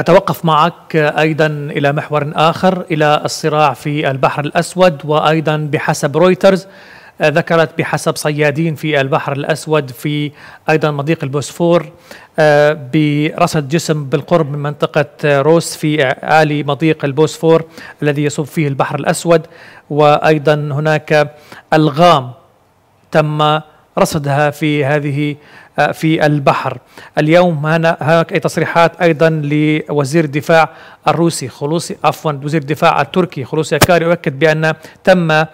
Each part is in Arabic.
أتوقف معك أيضا إلى محور آخر إلى الصراع في البحر الأسود وأيضا بحسب رويترز آه، ذكرت بحسب صيادين في البحر الأسود في أيضا مضيق البوسفور آه، برصد جسم بالقرب من منطقة روس في اعالي مضيق البوسفور الذي يصب فيه البحر الأسود وأيضا هناك ألغام تم رصدها في هذه في البحر اليوم هنا هناك أي تصريحات أيضا لوزير الدفاع الروسي خلوصي عفوا وزير الدفاع التركي خلوصي أكاري يؤكد بأن تم آه،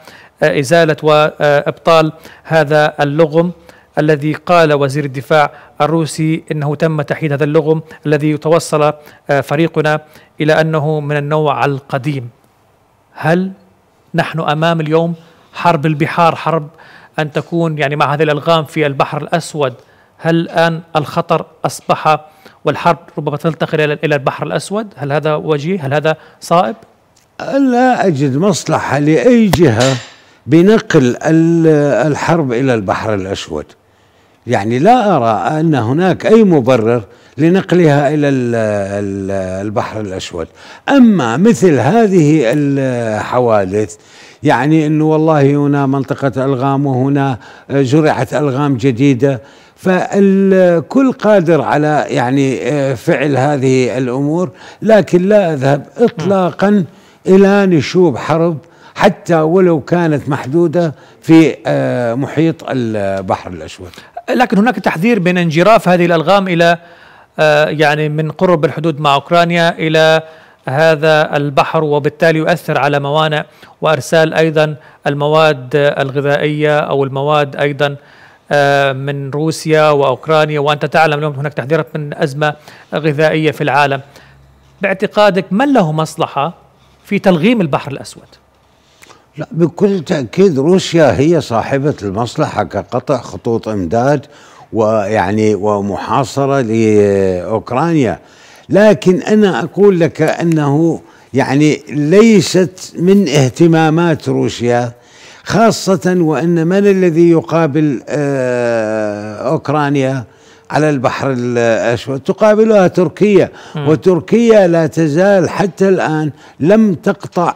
إزالة وإبطال آه، هذا اللغم الذي قال وزير الدفاع الروسي انه تم تحييد هذا اللغم الذي توصل آه، فريقنا الى انه من النوع القديم. هل نحن امام اليوم حرب البحار، حرب ان تكون يعني مع هذه الالغام في البحر الاسود هل الآن الخطر أصبح والحرب ربما تنتقل إلى البحر الأسود هل هذا وجيه هل هذا صائب لا أجد مصلحة لأي جهة بنقل الحرب إلى البحر الأسود يعني لا أرى أن هناك أي مبرر لنقلها إلى البحر الأسود أما مثل هذه الحوادث يعني أنه والله هنا منطقة ألغام وهنا زرعت ألغام جديدة فالكل قادر على يعني آه، فعل هذه الامور لكن لا اذهب اطلاقا الى نشوب حرب حتى ولو كانت محدوده في آه، محيط البحر الاسود. لكن هناك تحذير من انجراف هذه الالغام الى آه، يعني من قرب الحدود مع اوكرانيا الى هذا البحر وبالتالي يؤثر على موانئ وارسال ايضا المواد الغذائيه او المواد ايضا آه، من روسيا واوكرانيا وانت تعلم اليوم هناك تحذيرات من ازمه غذائيه في العالم باعتقادك من له مصلحه في تلغيم البحر الاسود؟ لا بكل تاكيد روسيا هي صاحبه المصلحه كقطع خطوط امداد ويعني ومحاصره لاوكرانيا لكن انا اقول لك انه يعني ليست من اهتمامات روسيا خاصة وأن من الذي يقابل آه، أوكرانيا على البحر الأسود تقابلها تركيا وتركيا لا تزال حتى الآن لم تقطع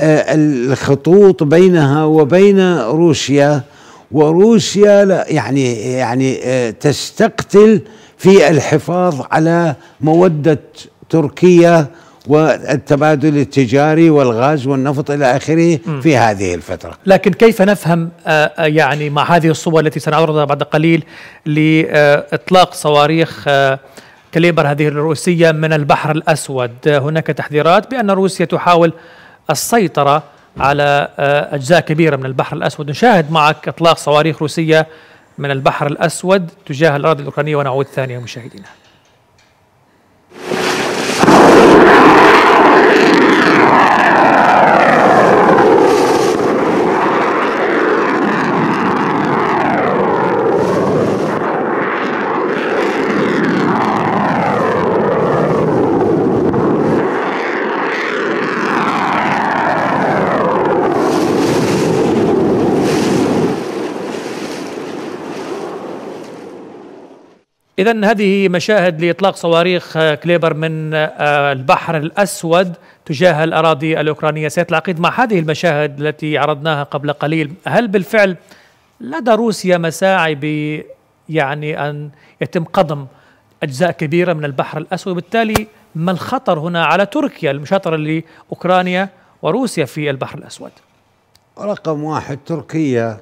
آه، الخطوط بينها وبين روسيا وروسيا يعني يعني آه، تستقتل في الحفاظ على موده تركيا والتبادل التجاري والغاز والنفط الى اخره في هذه الفتره. لكن كيف نفهم آه، آه، يعني مع هذه الصور التي سنعرضها بعد قليل لاطلاق صواريخ آه، كليبر هذه الروسيه من البحر الاسود، هناك تحذيرات بان روسيا تحاول السيطره على اجزاء كبيره من البحر الاسود، نشاهد معك اطلاق صواريخ روسيه من البحر الاسود تجاه الاراضي الاوكرانيه ونعود ثانيه مشاهدينا. إذا هذه مشاهد لإطلاق صواريخ آه، كليبر من آه، البحر الأسود تجاه الأراضي الأوكرانية سيد العقيد مع هذه المشاهد التي عرضناها قبل قليل هل بالفعل لدى روسيا مساعي ب يعني أن يتم قضم أجزاء كبيرة من البحر الأسود وبالتالي ما الخطر هنا على تركيا المشاطرة لأوكرانيا وروسيا في البحر الأسود رقم واحد تركيا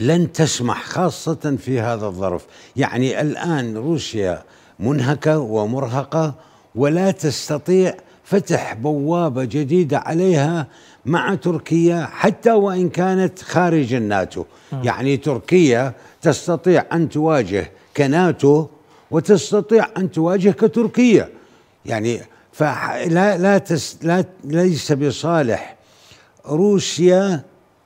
لن تسمح خاصة في هذا الظرف يعني الآن روسيا منهكة ومرهقة ولا تستطيع فتح بوابة جديدة عليها مع تركيا حتى وإن كانت خارج الناتو يعني تركيا تستطيع أن تواجه كناتو وتستطيع أن تواجه كتركيا يعني فلا لا تس لا ليس بصالح روسيا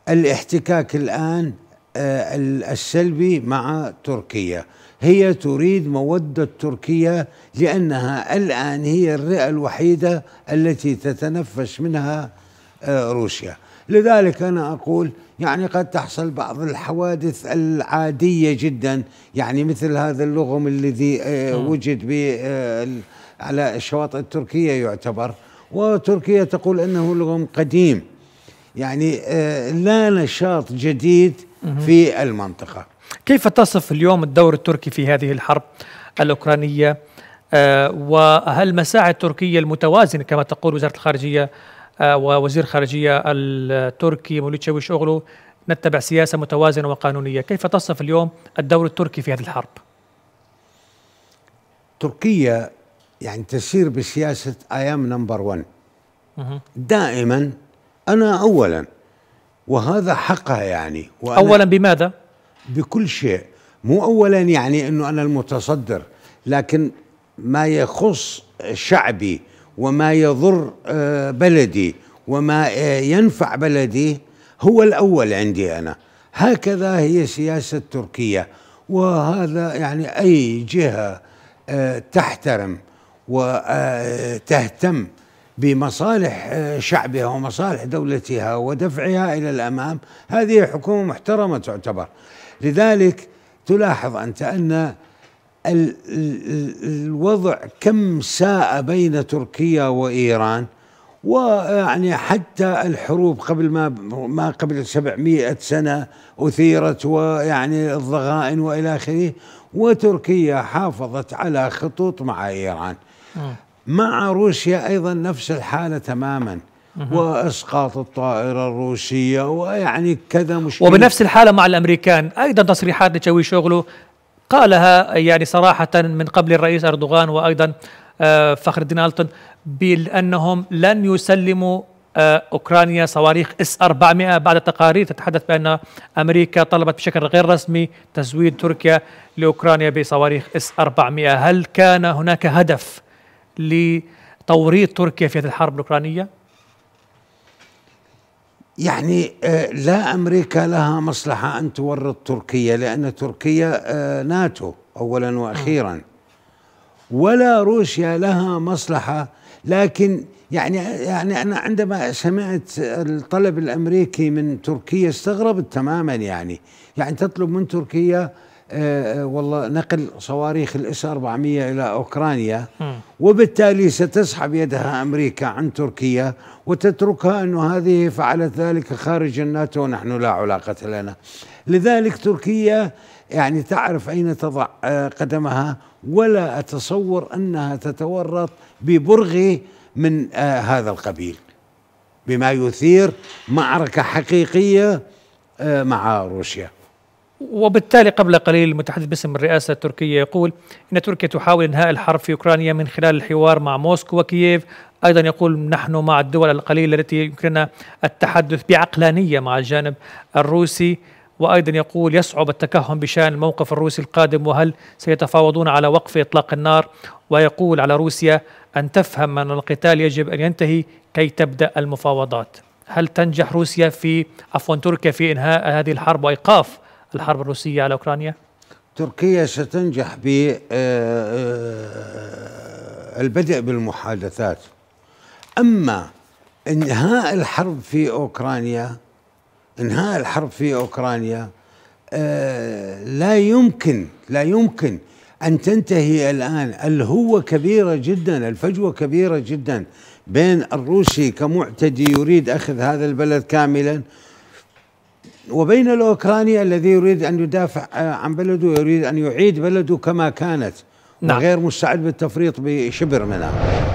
الاحتكاك الآن آه، السلبي مع تركيا هي تريد مودة تركيا لأنها الآن هي الرئة الوحيدة التي تتنفس منها آه، روسيا لذلك أنا أقول يعني قد تحصل بعض الحوادث العادية جدا يعني مثل هذا اللغم الذي آه، نعم. وجد على الشواطئ التركية يعتبر وتركيا تقول أنه لغم قديم يعني لا نشاط جديد في المنطقة كيف تصف اليوم الدور التركي في هذه الحرب الأوكرانية آه وهل مساعي التركية المتوازنة كما تقول وزارة الخارجية آه ووزير خارجية التركي موليتشويش أوغلو نتبع سياسة متوازنة وقانونية كيف تصف اليوم الدور التركي في هذه الحرب تركيا يعني تسير بسياسة أيام نمبر ون دائما أنا أولا وهذا حقها يعني أولا بماذا؟ بكل شيء مو أولا يعني أنه أنا المتصدر لكن ما يخص شعبي وما يضر آه، بلدي وما آه، ينفع بلدي هو الأول عندي أنا هكذا هي سياسة تركيا وهذا يعني أي جهة آه، تحترم وتهتم بمصالح آه، شعبها ومصالح دولتها ودفعها الى الامام هذه حكومه محترمه تعتبر لذلك تلاحظ انت ان الوضع كم ساء بين تركيا وايران ويعني حتى الحروب قبل ما ما قبل 700 سنه اثيرت ويعني الضغائن والى اخره وتركيا حافظت على خطوط مع ايران آه. مع روسيا أيضا نفس الحالة تماما واسقاط الطائره الروسيه ويعني كذا مشكله وبنفس الحاله مع الامريكان ايضا تصريحات لتشوي شغله قالها يعني صراحه من قبل الرئيس اردوغان وايضا آه، فخر الدين التون بانهم لن يسلموا آه، اوكرانيا صواريخ اس 400 بعد تقارير تتحدث بان امريكا طلبت بشكل غير رسمي تزويد تركيا لاوكرانيا بصواريخ اس 400 هل كان هناك هدف لتوريط تركيا في هذه الحرب الأوكرانية؟ يعني آه، لا أمريكا لها مصلحة أن تورط تركيا لأن تركيا آه، ناتو أولا وأخيرا آه. ولا روسيا لها مصلحة لكن يعني يعني أنا عندما سمعت الطلب الأمريكي من تركيا استغربت تماما يعني يعني تطلب من تركيا آه، آه، والله نقل صواريخ الاس 400 الى اوكرانيا وبالتالي ستسحب يدها امريكا عن تركيا وتتركها انه هذه فعلت ذلك خارج الناتو ونحن لا علاقه لنا لذلك تركيا يعني تعرف اين تضع آه، قدمها ولا اتصور انها تتورط ببرغي من هذا القبيل بما يثير معركه حقيقيه مع روسيا وبالتالي قبل قليل المتحدث باسم الرئاسة التركية يقول إن تركيا تحاول إنهاء الحرب في أوكرانيا من خلال الحوار مع موسكو وكييف أيضا يقول نحن مع الدول القليلة التي يمكننا التحدث بعقلانية مع الجانب الروسي وأيضا يقول يصعب التكهن بشأن الموقف الروسي القادم وهل سيتفاوضون على وقف إطلاق النار ويقول على روسيا أن تفهم أن القتال يجب أن ينتهي كي تبدأ المفاوضات هل تنجح روسيا في عفوا تركيا في إنهاء هذه الحرب وإيقاف الحرب الروسية على أوكرانيا؟ تركيا ستنجح آه، آه، البدء بالمحادثات أما انهاء الحرب في أوكرانيا انهاء الحرب في أوكرانيا آه، لا يمكن لا يمكن أن تنتهي الآن الهوة كبيرة جدا الفجوة كبيرة جدا بين الروسي كمعتدي يريد أخذ هذا البلد كاملا وبين الأوكراني الذي يريد أن يدافع عن بلده ويريد أن يعيد بلده كما كانت نعم. وغير مستعد بالتفريط بشبر منها